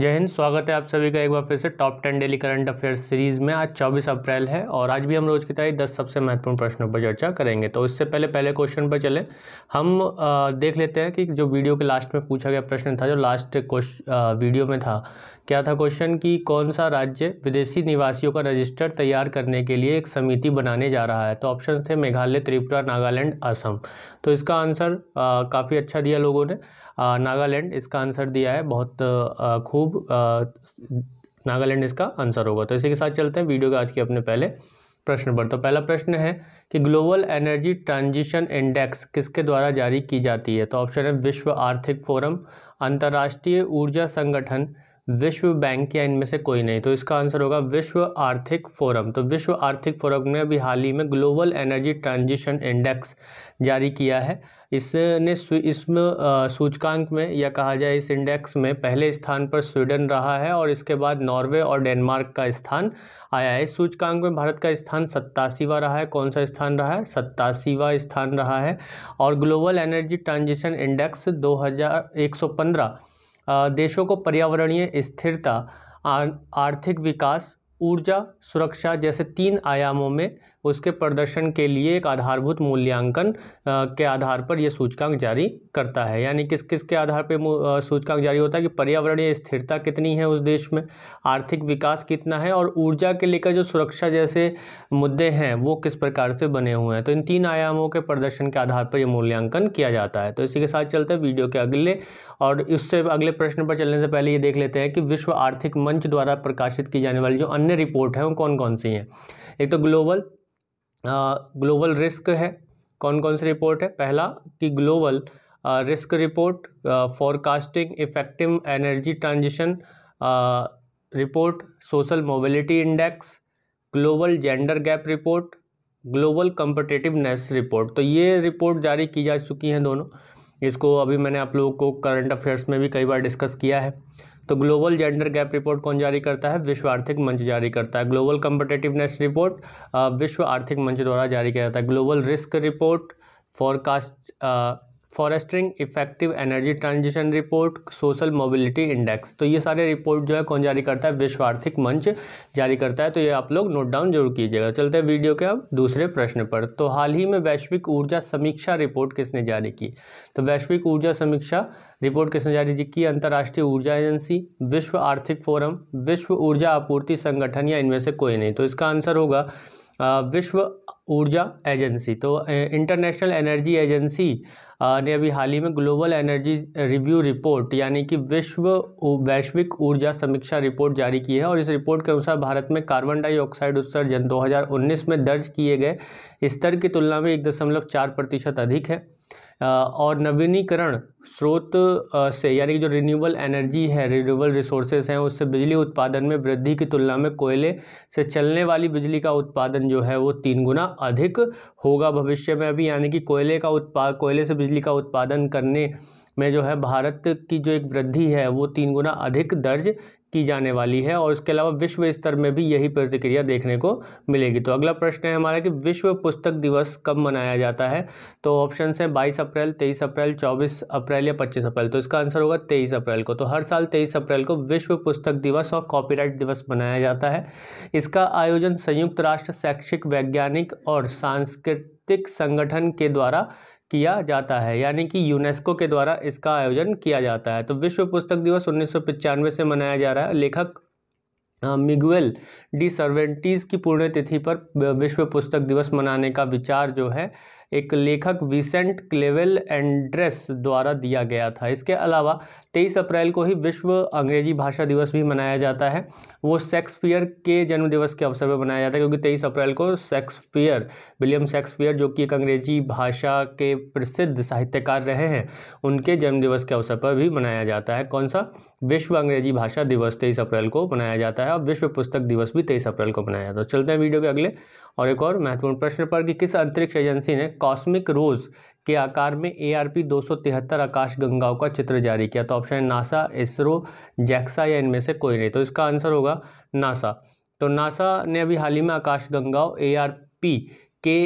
जय हिंद स्वागत है आप सभी का एक बार फिर से top ten daily current affairs series में आज 24 अप्रैल है और आज भी हम रोज की तरह दस सबसे महत्वपूर्ण प्रश्नों पर चर्चा करेंगे तो इससे पहले पहले क्वेश्चन पर चले हम आ, देख लेते हैं कि जो वीडियो के लास्ट में पूछा गया प्रश्न था जो लास्ट क्वेश्चन वीडियो में था क्या था क्वेश्चन कि कौन सा राज्य विदेशी निवासियों का रजिस्टर तैयार करने के लिए एक समिति बनाने जा रहा है तो ऑप्शन थे मेघालय त्रिपुरा नागालैंड असम तो इसका आंसर काफ़ी अच्छा दिया लोगों ने नागालैंड इसका आंसर दिया है बहुत खूब नागालैंड इसका आंसर होगा तो इसी के साथ चलते हैं वीडियो के आज के अपने पहले प्रश्न पर तो पहला प्रश्न है कि ग्लोबल एनर्जी ट्रांजिशन इंडेक्स किसके द्वारा जारी की जाती है तो ऑप्शन है विश्व आर्थिक फोरम अंतर्राष्ट्रीय ऊर्जा संगठन विश्व बैंक या इनमें से कोई नहीं तो इसका आंसर होगा विश्व आर्थिक फोरम तो विश्व आर्थिक फोरम ने अभी हाल ही में ग्लोबल एनर्जी ट्रांजिशन इंडेक्स जारी किया है इसने इस सूचकांक में या कहा जाए इस इंडेक्स में पहले स्थान पर स्वीडन रहा है और इसके बाद नॉर्वे और डेनमार्क का स्थान आया है इस सूचकांक में भारत का स्थान सत्तासीवा रहा है कौन सा स्थान रहा है सत्तासीवा स्थान रहा है और ग्लोबल एनर्जी ट्रांजिशन इंडेक्स दो देशों को पर्यावरणीय स्थिरता आर्थिक विकास ऊर्जा सुरक्षा जैसे तीन आयामों में उसके प्रदर्शन के लिए एक आधारभूत मूल्यांकन के आधार पर यह सूचकांक जारी करता है यानी किस किस के आधार पर सूचकांक जारी होता है कि पर्यावरणीय स्थिरता कितनी है उस देश में आर्थिक विकास कितना है और ऊर्जा के लेकर जो सुरक्षा जैसे मुद्दे हैं वो किस प्रकार से बने हुए हैं तो इन तीन आयामों के प्रदर्शन के आधार पर यह मूल्यांकन किया जाता है तो इसी के साथ चलते हैं वीडियो के अगले और इससे अगले प्रश्न पर चलने से पहले ये देख लेते हैं कि विश्व आर्थिक मंच द्वारा प्रकाशित की जाने वाली जो अन्य रिपोर्ट है वो कौन कौन सी हैं एक तो ग्लोबल ग्लोबल रिस्क है कौन कौन सी रिपोर्ट है पहला कि global risk report forecasting effective energy transition report social mobility index global gender gap report global competitiveness report तो ये रिपोर्ट जारी की जा चुकी हैं दोनों इसको अभी मैंने आप लोगों को करंट अफेयर्स में भी कई बार डिस्कस किया है तो ग्लोबल जेंडर गैप रिपोर्ट कौन जारी करता है विश्व आर्थिक मंच जारी करता है ग्लोबल कम्पटेटिवनेस रिपोर्ट विश्व आर्थिक मंच द्वारा जारी किया जाता है global risk report forecast foresting effective energy transition report social mobility index तो ये सारे रिपोर्ट जो है कौन जारी करता है विश्व आर्थिक मंच जारी करता है तो ये आप लोग नोट डाउन जरूर कीजिएगा चलते हैं वीडियो के अब दूसरे प्रश्न पर तो हाल ही में वैश्विक ऊर्जा समीक्षा रिपोर्ट किसने जारी की तो वैश्विक ऊर्जा समीक्षा रिपोर्ट किसने जारी की अंतर्राष्ट्रीय ऊर्जा एजेंसी विश्व आर्थिक फोरम विश्व ऊर्जा आपूर्ति संगठन या इनमें से कोई नहीं तो इसका आंसर होगा विश्व ऊर्जा एजेंसी तो इंटरनेशनल एनर्जी एजेंसी ने अभी हाल ही में ग्लोबल एनर्जी रिव्यू रिपोर्ट यानी कि विश्व वैश्विक ऊर्जा समीक्षा रिपोर्ट जारी की है और इस रिपोर्ट के अनुसार भारत में कार्बन डाइऑक्साइड उत्सर्जन 2019 में दर्ज किए गए स्तर की तुलना में एक दशमलव चार प्रतिशत अधिक है और नवीनीकरण स्रोत से यानी कि जो रिन्यूबल एनर्जी है रिन्यूबल रिसोर्सेज हैं उससे बिजली उत्पादन में वृद्धि की तुलना में कोयले से चलने वाली बिजली का उत्पादन जो है वो तीन गुना अधिक होगा भविष्य में अभी यानी कि कोयले का उत्पाद कोयले से बिजली का उत्पादन करने में जो है भारत की जो एक वृद्धि है वो तीन गुना अधिक दर्ज की जाने वाली है और इसके अलावा विश्व स्तर में भी यही प्रतिक्रिया देखने को मिलेगी तो अगला प्रश्न है हमारा कि विश्व पुस्तक दिवस कब मनाया जाता है तो ऑप्शन है बाईस अप्रैल तेईस अप्रैल चौबीस अप्रैल या पच्चीस अप्रैल तो इसका आंसर होगा तेईस अप्रैल को तो हर साल तेईस अप्रैल को विश्व पुस्तक दिवस और कॉपीराइट दिवस मनाया जाता है इसका आयोजन संयुक्त राष्ट्र शैक्षिक वैज्ञानिक और सांस्कृतिक संगठन के द्वारा किया जाता है यानी कि यूनेस्को के द्वारा इसका आयोजन किया जाता है तो विश्व पुस्तक दिवस उन्नीस से मनाया जा रहा है लेखक मिगुएल डी सर्वेंटीज़ की पुण्यतिथि पर विश्व पुस्तक दिवस मनाने का विचार जो है एक लेखक विसेंट क्लेवेल एंड्रेस द्वारा दिया गया था इसके अलावा 23 अप्रैल को ही विश्व अंग्रेजी भाषा दिवस भी मनाया जाता है वो शेक्सपियर के जन्मदिवस के अवसर पर मनाया जाता है क्योंकि 23 अप्रैल को शेक्सपियर विलियम शेक्सपियर जो कि एक अंग्रेजी भाषा के प्रसिद्ध साहित्यकार रहे हैं उनके जन्मदिवस के अवसर पर भी मनाया जाता है कौन सा विश्व अंग्रेजी भाषा दिवस तेईस अप्रैल को मनाया जाता है और विश्व पुस्तक दिवस भी तेईस अप्रैल को मनाया जाता है तो चलते हैं वीडियो के अगले और एक और महत्वपूर्ण प्रश्न पर कि किस अंतरिक्ष एजेंसी ने कॉस्मिक रोज़ के आकार में ए आर पी दो आकाश गंगाओं का चित्र जारी किया तो ऑप्शन है नासा इसरो जैक्सा या इनमें से कोई नहीं तो इसका आंसर होगा नासा तो नासा ने अभी हाल ही में आकाश गंगाओं ए आर पी के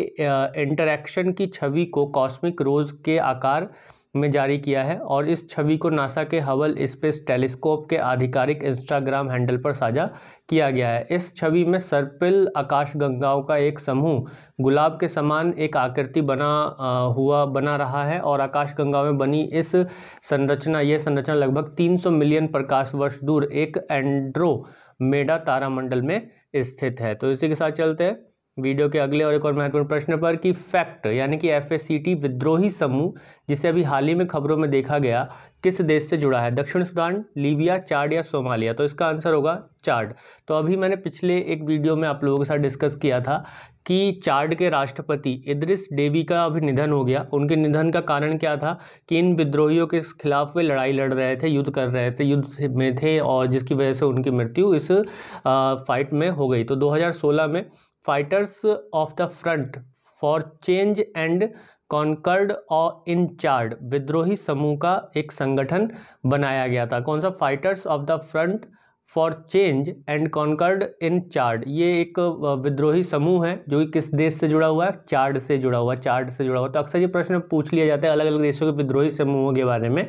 इंटरैक्शन की छवि को कॉस्मिक रोज़ के आकार में जारी किया है और इस छवि को नासा के हवल स्पेस टेलीस्कोप के आधिकारिक इंस्टाग्राम हैंडल पर साझा किया गया है इस छवि में सर्पिल आकाशगंगाओं का एक समूह गुलाब के समान एक आकृति बना हुआ बना रहा है और आकाशगंगाओं में बनी इस संरचना यह संरचना लगभग 300 मिलियन प्रकाश वर्ष दूर एक एंड्रो मेडा तारामंडल में स्थित है तो इसी के साथ चलते हैं वीडियो के अगले और एक और महत्वपूर्ण प्रश्न पर कि फैक्ट यानी कि एफ विद्रोही समूह जिसे अभी हाल ही में खबरों में देखा गया किस देश से जुड़ा है दक्षिण सुदान लीबिया चार्ड या सोमालिया तो इसका आंसर होगा चार्ड तो अभी मैंने पिछले एक वीडियो में आप लोगों के साथ डिस्कस किया था कि चार्ड के राष्ट्रपति इद्रिस डेवी का अभी निधन हो गया उनके निधन का कारण क्या था कि इन विद्रोहियों के खिलाफ वे लड़ाई लड़ रहे थे युद्ध कर रहे थे युद्ध में थे और जिसकी वजह से उनकी मृत्यु इस फाइट में हो गई तो 2016 में fighters of the front for change and concord और इन चार्ड विद्रोही समूह का एक संगठन बनाया गया था कौन सा fighters of the front for change and concord in Chad ये एक विद्रोही समूह है जो कि किस देश से जुड़ा हुआ है चार्ड से जुड़ा हुआ चार्ड से जुड़ा हुआ तो अक्सर ये प्रश्न पूछ लिया जाता है अलग अलग देशों के विद्रोही समूहों के बारे में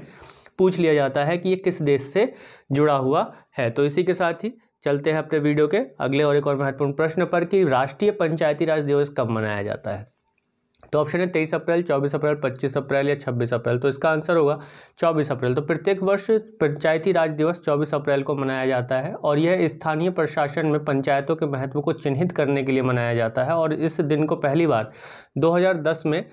पूछ लिया जाता है कि ये किस देश से जुड़ा हुआ है तो इसी के साथ ही चलते हैं अपने वीडियो के अगले और एक और महत्वपूर्ण प्रश्न पर कि राष्ट्रीय पंचायती राज दिवस कब मनाया जाता है तो ऑप्शन है तेईस अप्रैल चौबीस अप्रैल पच्चीस अप्रैल या छब्बीस अप्रैल तो इसका आंसर होगा चौबीस अप्रैल तो प्रत्येक वर्ष पंचायती राज दिवस चौबीस अप्रैल को मनाया जाता है और यह स्थानीय प्रशासन में पंचायतों के महत्व को चिन्हित करने के लिए मनाया जाता है और इस दिन को पहली बार दो में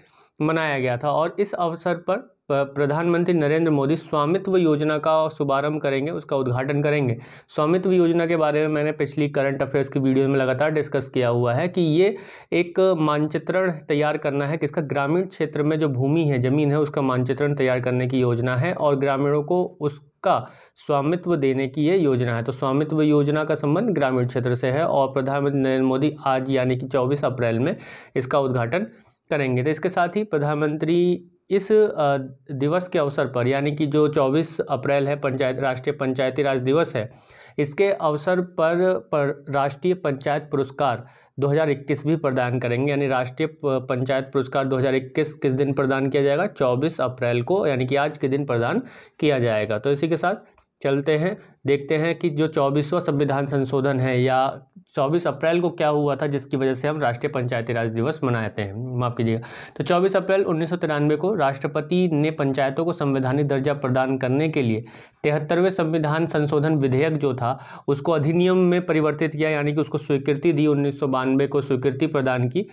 मनाया गया था और इस अवसर पर प्रधानमंत्री नरेंद्र मोदी स्वामित्व योजना का शुभारंभ करेंगे उसका उद्घाटन करेंगे स्वामित्व योजना के बारे में मैंने पिछली करंट अफेयर्स की वीडियो में लगातार डिस्कस किया हुआ है कि ये एक मानचित्रण तैयार करना है किसका ग्रामीण क्षेत्र में जो भूमि है ज़मीन है उसका मानचित्रण तैयार करने की योजना है और ग्रामीणों को उस का स्वामित्व देने की ये योजना है तो स्वामित्व योजना का संबंध ग्रामीण क्षेत्र से है और प्रधानमंत्री नरेंद्र मोदी आज यानी कि 24 अप्रैल में इसका उद्घाटन करेंगे तो इसके साथ ही प्रधानमंत्री इस दिवस के अवसर पर यानी कि जो 24 अप्रैल है पंचायत राष्ट्रीय पंचायती राज दिवस है इसके अवसर पर, पर राष्ट्रीय पंचायत पुरस्कार 2021 भी प्रदान करेंगे यानी राष्ट्रीय पंचायत पुरस्कार 2021 किस दिन प्रदान किया जाएगा 24 अप्रैल को यानी कि आज के दिन प्रदान किया जाएगा तो इसी के साथ चलते हैं देखते हैं कि जो चौबीसवां संविधान संशोधन है या चौबीस अप्रैल को क्या हुआ था जिसकी वजह से हम राष्ट्रीय पंचायती राज दिवस मनाते हैं माफ़ कीजिएगा तो 24 अप्रैल उन्नीस को राष्ट्रपति ने पंचायतों को संवैधानिक दर्जा प्रदान करने के लिए तिहत्तरवें संविधान संशोधन विधेयक जो था उसको अधिनियम में परिवर्तित किया यानी कि उसको स्वीकृति दी उन्नीस को स्वीकृति प्रदान की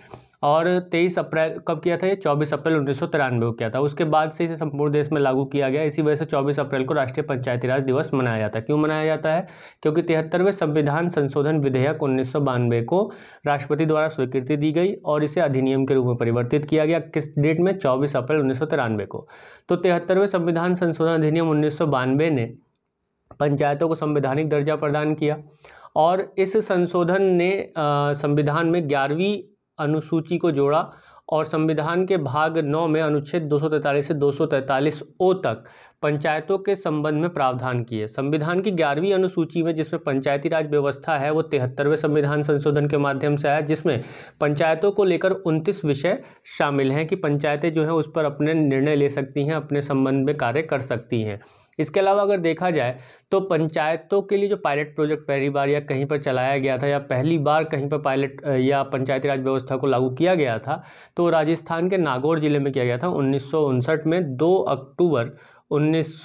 और 23 अप्रैल कब किया था ये 24 अप्रैल उन्नीस को किया था उसके बाद से इसे संपूर्ण देश में लागू किया गया इसी वजह से 24 अप्रैल को राष्ट्रीय पंचायती राज दिवस मनाया जाता है क्यों क्यों मनाया जाता है क्योंकि तिहत्तरवें संविधान संशोधन विधेयक उन्नीस को राष्ट्रपति द्वारा स्वीकृति दी गई और इसे अधिनियम के रूप में परिवर्तित किया गया किस डेट में चौबीस अप्रैल उन्नीस को तो तिहत्तरवें संविधान संशोधन अधिनियम उन्नीस ने पंचायतों को संवैधानिक दर्जा प्रदान किया और इस संशोधन ने संविधान में ग्यारहवीं अनुसूची को जोड़ा और संविधान के भाग नौ में अनुच्छेद दो से दो ओ तक पंचायतों के संबंध में प्रावधान किए संविधान की ग्यारहवीं अनुसूची में जिसमें पंचायती राज व्यवस्था है वो तिहत्तरवें संविधान संशोधन के माध्यम से आया जिसमें पंचायतों को लेकर उनतीस विषय शामिल हैं कि पंचायतें जो हैं उस पर अपने निर्णय ले सकती हैं अपने संबंध में कार्य कर सकती हैं इसके अलावा अगर देखा जाए तो पंचायतों के लिए जो पायलट प्रोजेक्ट पहली बार या कहीं पर चलाया गया था या पहली बार कहीं पर पायलट या पंचायती राज व्यवस्था को लागू किया गया था तो राजस्थान के नागौर जिले में किया गया था उन्नीस में दो अक्टूबर उन्नीस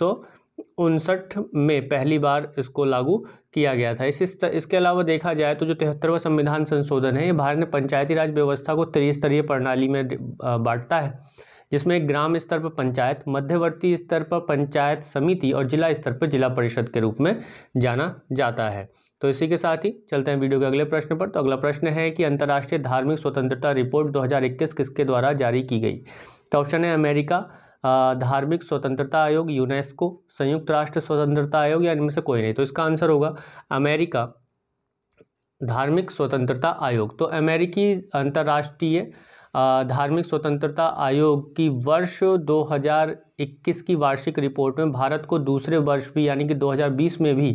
उनसठ में पहली बार इसको लागू किया गया था इस, इसके अलावा देखा जाए तो जो तिहत्तरवा संविधान संशोधन है ये भारत में पंचायती राज व्यवस्था को त्रिस्तरीय प्रणाली में बांटता है जिसमें ग्राम स्तर पर पंचायत मध्यवर्ती स्तर पर पंचायत समिति और जिला स्तर पर जिला परिषद के रूप में जाना जाता है तो इसी के साथ ही चलते हैं वीडियो के अगले प्रश्न पर तो अगला प्रश्न है कि अंतर्राष्ट्रीय धार्मिक स्वतंत्रता रिपोर्ट 2021 किसके द्वारा जारी की गई तो ऑप्शन है अमेरिका धार्मिक स्वतंत्रता आयोग यूनेस्को संयुक्त राष्ट्र स्वतंत्रता आयोग या इनमें से कोई नहीं तो इसका आंसर होगा अमेरिका धार्मिक स्वतंत्रता आयोग तो अमेरिकी अंतर्राष्ट्रीय धार्मिक स्वतंत्रता आयोग की वर्ष 2021 की वार्षिक रिपोर्ट में भारत को दूसरे वर्ष भी यानी कि 2020 में भी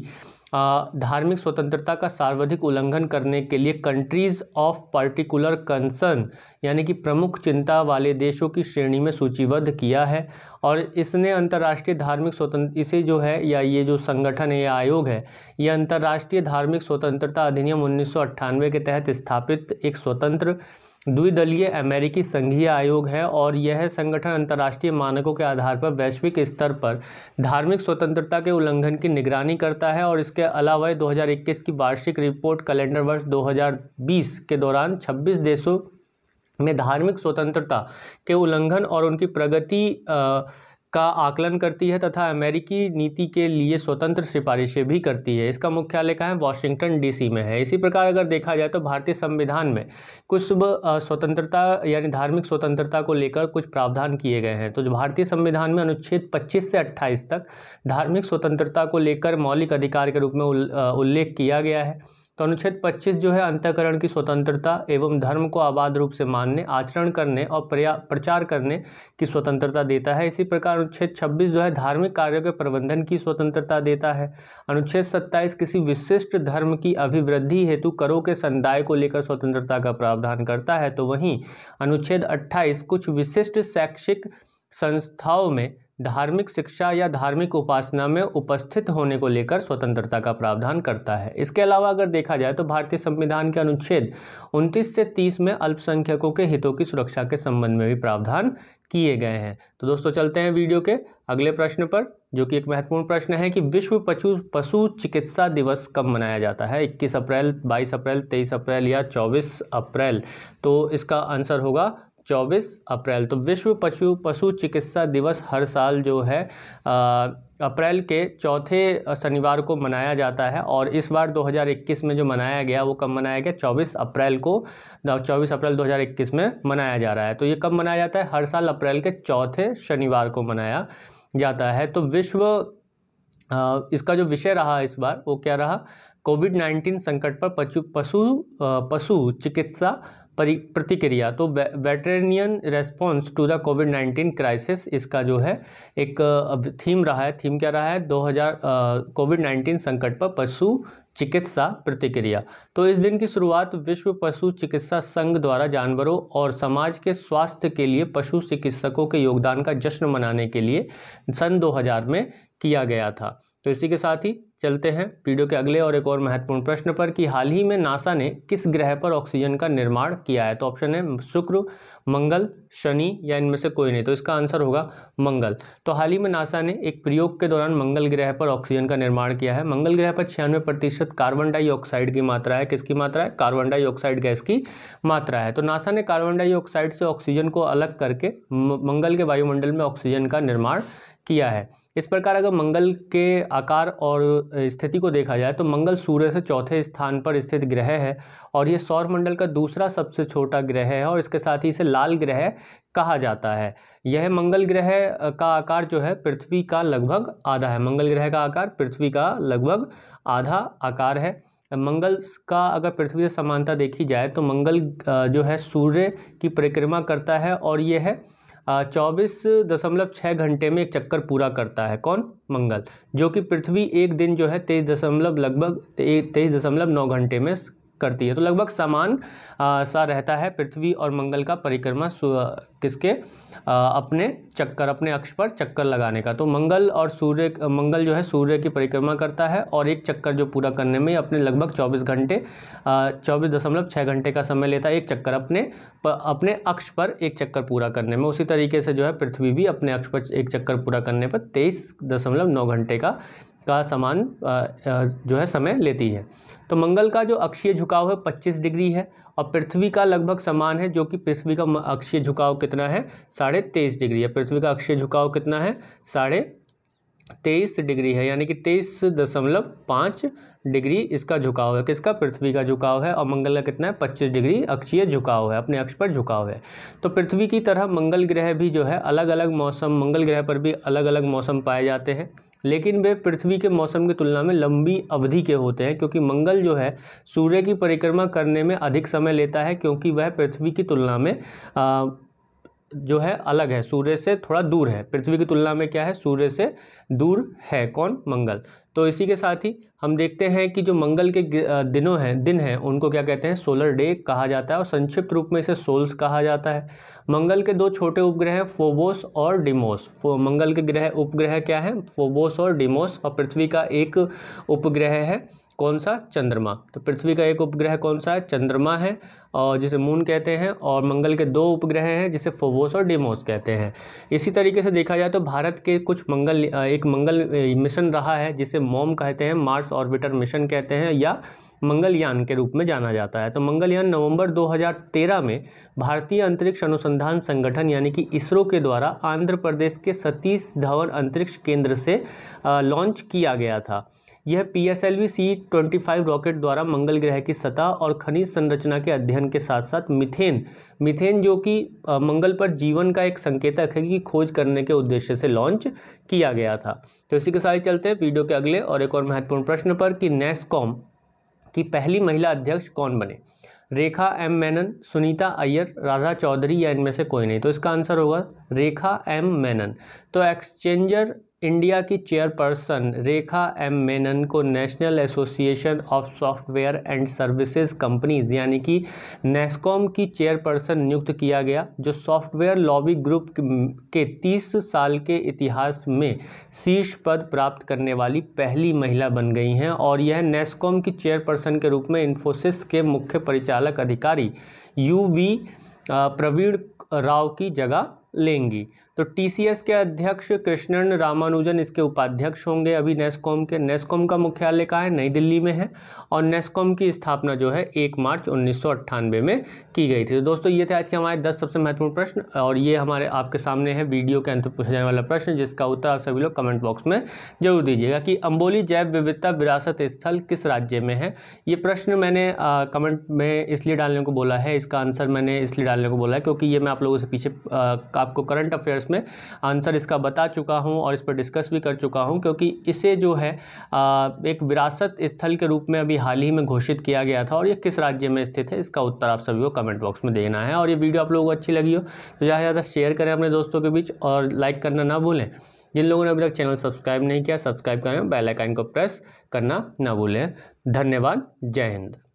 धार्मिक स्वतंत्रता का सर्वाधिक उल्लंघन करने के लिए कंट्रीज़ ऑफ पर्टिकुलर कंसर्न यानी कि प्रमुख चिंता वाले देशों की श्रेणी में सूचीबद्ध किया है और इसने अंतर्राष्ट्रीय धार्मिक स्वतंत्र इसे जो है या ये जो संगठन है या आयोग है ये अंतर्राष्ट्रीय धार्मिक स्वतंत्रता अधिनियम उन्नीस के तहत स्थापित एक स्वतंत्र द्विदलीय अमेरिकी संघीय आयोग है और यह संगठन अंतर्राष्ट्रीय मानकों के आधार पर वैश्विक स्तर पर धार्मिक स्वतंत्रता के उल्लंघन की निगरानी करता है और इसके अलावा 2021 की वार्षिक रिपोर्ट कैलेंडर वर्ष 2020 के दौरान 26 देशों में धार्मिक स्वतंत्रता के उल्लंघन और उनकी प्रगति आ, का आकलन करती है तथा अमेरिकी नीति के लिए स्वतंत्र सिफारिशें भी करती है इसका मुख्यालय कहाँ है वाशिंगटन डीसी में है इसी प्रकार अगर देखा जाए तो भारतीय संविधान में कुछ स्वतंत्रता यानी धार्मिक स्वतंत्रता को लेकर कुछ प्रावधान किए गए हैं तो भारतीय संविधान में अनुच्छेद 25 से 28 तक धार्मिक स्वतंत्रता को लेकर मौलिक अधिकार के रूप में उल्लेख किया गया है तो अनुच्छेद 25 जो है अंतकरण की स्वतंत्रता एवं धर्म को आबाद रूप से मानने आचरण करने और प्रचार करने की स्वतंत्रता देता है इसी प्रकार अनुच्छेद 26 जो है धार्मिक कार्यों के प्रबंधन की स्वतंत्रता देता है अनुच्छेद 27 किसी विशिष्ट धर्म की अभिवृद्धि हेतु करों के संदाय को लेकर स्वतंत्रता का प्रावधान करता है तो वहीं अनुच्छेद अट्ठाईस कुछ विशिष्ट शैक्षिक संस्थाओं में धार्मिक शिक्षा या धार्मिक उपासना में उपस्थित होने को लेकर स्वतंत्रता का प्रावधान करता है इसके अलावा अगर देखा जाए तो भारतीय संविधान के अनुच्छेद 29 से 30 में अल्पसंख्यकों के हितों की सुरक्षा के संबंध में भी प्रावधान किए गए हैं तो दोस्तों चलते हैं वीडियो के अगले प्रश्न पर जो कि एक महत्वपूर्ण प्रश्न है कि विश्व पशु पशु चिकित्सा दिवस कब मनाया जाता है 21 अप्रैल 22 अप्रैल 23 अप्रैल या 24 अप्रैल तो इसका आंसर होगा चौबीस अप्रैल तो विश्व पशु पशु चिकित्सा दिवस हर साल जो है अप्रैल के चौथे शनिवार को मनाया जाता है और इस बार 2021 में जो मनाया गया वो कब मनाया गया 24 अप्रैल को 24 अप्रैल 2021 में मनाया जा रहा है तो ये कब मनाया जाता है हर साल अप्रैल के चौथे शनिवार को मनाया जाता है तो विश्व इसका जो विषय रहा इस बार वो क्या रहा कोविड नाइन्टीन संकट पर पशु पशु पशु चिकित्सा प्रतिक्रिया तो veterinarian response to the COVID nineteen crisis इसका जो है एक थीम रहा है थीम क्या रहा है 2000 कोविड नाइन्टीन संकट पर पशु चिकित्सा प्रतिक्रिया तो इस दिन की शुरुआत विश्व पशु चिकित्सा संघ द्वारा जानवरों और समाज के स्वास्थ्य के लिए पशु चिकित्सकों के योगदान का जश्न मनाने के लिए सन 2000 में किया गया था तो इसी के साथ ही चलते हैं वीडियो के अगले और एक और महत्वपूर्ण प्रश्न पर कि हाल ही में नासा ने किस ग्रह पर ऑक्सीजन का निर्माण किया है तो ऑप्शन है शुक्र मंगल शनि या इनमें से कोई नहीं तो इसका आंसर होगा मंगल तो हाल ही में नासा ने एक प्रयोग के दौरान मंगल ग्रह पर ऑक्सीजन का निर्माण किया है मंगल ग्रह पर छियानवे प्रतिशत कार्बन डाइऑक्साइड की मात्रा है किसकी मात्रा है कार्बन डाइऑक्साइड गैस की मात्रा है तो नासा ने कार्बन डाइऑक्साइड से ऑक्सीजन को अलग करके मंगल के वायुमंडल में ऑक्सीजन का निर्माण किया है इस प्रकार अगर मंगल के आकार और स्थिति को देखा जाए तो मंगल सूर्य से चौथे स्थान पर स्थित ग्रह है और ये सौरमंडल का दूसरा सबसे छोटा ग्रह है और इसके साथ ही इसे लाल ग्रह कहा जाता है यह मंगल ग्रह का आकार जो है पृथ्वी का लगभग आधा है मंगल ग्रह का आकार पृथ्वी का लगभग आधा आकार है मंगल का अगर पृथ्वी से समानता देखी जाए तो मंगल जो है सूर्य की परिक्रमा करता है और यह है चौबीस दशमलव छः घंटे में एक चक्कर पूरा करता है कौन मंगल जो कि पृथ्वी एक दिन जो है तेईस दशमलव लगभग तेईस दशमलव नौ घंटे में करती है तो लगभग समान सा रहता है पृथ्वी और मंगल का परिक्रमा किसके आ, अपने चक्कर अपने अक्ष पर चक्कर लगाने का तो मंगल और सूर्य मंगल जो है सूर्य की परिक्रमा करता है और एक चक्कर जो पूरा करने में अपने लगभग 24 घंटे चौबीस दशमलव छः घंटे का समय लेता है एक चक्कर अपने प, अपने अक्ष पर एक चक्कर पूरा करने में उसी तरीके से जो है पृथ्वी भी अपने अक्ष पर एक चक्कर पूरा करने पर तेईस दशमलव नौ घंटे का का समान जो है समय लेती है तो मंगल का जो अक्षीय झुकाव है 25 डिग्री है और पृथ्वी का लगभग समान है जो कि पृथ्वी का अक्षीय झुकाव कितना है साढ़े तेईस डिग्री है पृथ्वी का अक्षीय झुकाव कितना है साढ़े तेईस डिग्री है यानी कि तेईस दशमलव पाँच डिग्री इसका झुकाव है किसका पृथ्वी का झुकाव है और मंगल का कितना है पच्चीस डिग्री अक्षीय झुकाव है अपने अक्ष पर झुकाव है तो पृथ्वी की तरह मंगल ग्रह भी जो है अलग अलग मौसम मंगल ग्रह पर भी अलग अलग मौसम पाए जाते हैं लेकिन वे पृथ्वी के मौसम की तुलना में लंबी अवधि के होते हैं क्योंकि मंगल जो है सूर्य की परिक्रमा करने में अधिक समय लेता है क्योंकि वह पृथ्वी की तुलना में आ, जो है अलग है सूर्य से थोड़ा दूर है पृथ्वी की तुलना में क्या है सूर्य से दूर है कौन मंगल तो इसी के साथ ही हम देखते हैं कि जो मंगल के दिनों हैं दिन हैं उनको क्या कहते हैं सोलर डे कहा जाता है और संक्षिप्त रूप में इसे सोल्स कहा जाता है मंगल के दो छोटे उपग्रह हैं फोबोस और डिमोस फो मंगल के ग्रह उपग्रह क्या है फोबोस और डिमोस और पृथ्वी का एक उपग्रह है कौन सा चंद्रमा तो पृथ्वी का एक उपग्रह कौन सा है चंद्रमा है और जिसे मून कहते हैं और मंगल के दो उपग्रह हैं जिसे फोवोस और डिमोस कहते हैं इसी तरीके से देखा जाए तो भारत के कुछ मंगल एक मंगल मिशन रहा है जिसे मोम कहते हैं मार्स ऑर्बिटर मिशन कहते हैं या मंगलयान के रूप में जाना जाता है तो मंगलयान नवंबर 2013 में भारतीय अंतरिक्ष अनुसंधान संगठन यानी कि इसरो के द्वारा आंध्र प्रदेश के सतीश धवन अंतरिक्ष केंद्र से लॉन्च किया गया था यह P S L V C twenty five rocket द्वारा मंगल ग्रह की सतह और खनिज संरचना के अध्ययन के साथ साथ मिथेन मिथेन जो कि मंगल पर जीवन का एक संकेतक है कि खोज करने के उद्देश्य से लॉन्च किया गया था तो इसी के साथ ही चलते हैं वीडियो के अगले और एक और महत्वपूर्ण प्रश्न पर कि नेस्कॉम की पहली महिला अध्यक्ष कौन बने रेखा एम मैनन सुनीता अय्यर राधा चौधरी या इनमें से कोई नहीं तो इसका आंसर होगा रेखा एम मैनन तो एक्सचेंजर इंडिया की चेयरपर्सन रेखा एम मेनन को National Association of Software and Services Companies यानी कि नेस्कॉम की चेयरपर्सन नियुक्त किया गया जो सॉफ्टवेयर लॉबी ग्रुप के 30 साल के इतिहास में शीर्ष पद प्राप्त करने वाली पहली महिला बन गई हैं और यह नेस्कॉम की चेयरपर्सन के रूप में इन्फोसिस के मुख्य परिचालक अधिकारी यू प्रवीण राव की जगह लेंगी तो टीसीएस के अध्यक्ष कृष्णन रामानुजन इसके उपाध्यक्ष होंगे अभी नेस्कॉम के नेस्कॉम का मुख्यालय कहाँ है नई दिल्ली में है और नेस्कॉम की स्थापना जो है एक मार्च उन्नीस में की गई थी तो दोस्तों ये थे आज के हमारे दस सबसे महत्वपूर्ण प्रश्न और ये हमारे आपके सामने है वीडियो के अंत में पूछा जाने वाला प्रश्न जिसका उत्तर आप सभी लोग कमेंट बॉक्स में जरूर दीजिएगा कि अम्बोली जैव विविधता विरासत स्थल किस राज्य में है ये प्रश्न मैंने कमेंट में इसलिए डालने को बोला है इसका आंसर मैंने इसलिए डालने को बोला है क्योंकि ये मैं आप लोगों से पीछे आपको करंट अफेयर्स में आंसर इसका बता चुका हूँ और इस पर डिस्कस भी कर चुका हूँ क्योंकि इसे जो है एक विरासत स्थल के रूप में अभी हाल ही में घोषित किया गया था और ये किस राज्य में स्थित है इसका उत्तर आप सभी को कमेंट बॉक्स में देना है और ये वीडियो आप लोगों को अच्छी लगी हो तो ज़्यादा ज़्यादा शेयर करें अपने दोस्तों के बीच और लाइक करना ना भूलें जिन लोगों ने अभी तक चैनल सब्सक्राइब नहीं किया सब्सक्राइब करें बेल आइकन को प्रेस करना ना भूलें धन्यवाद जय हिंद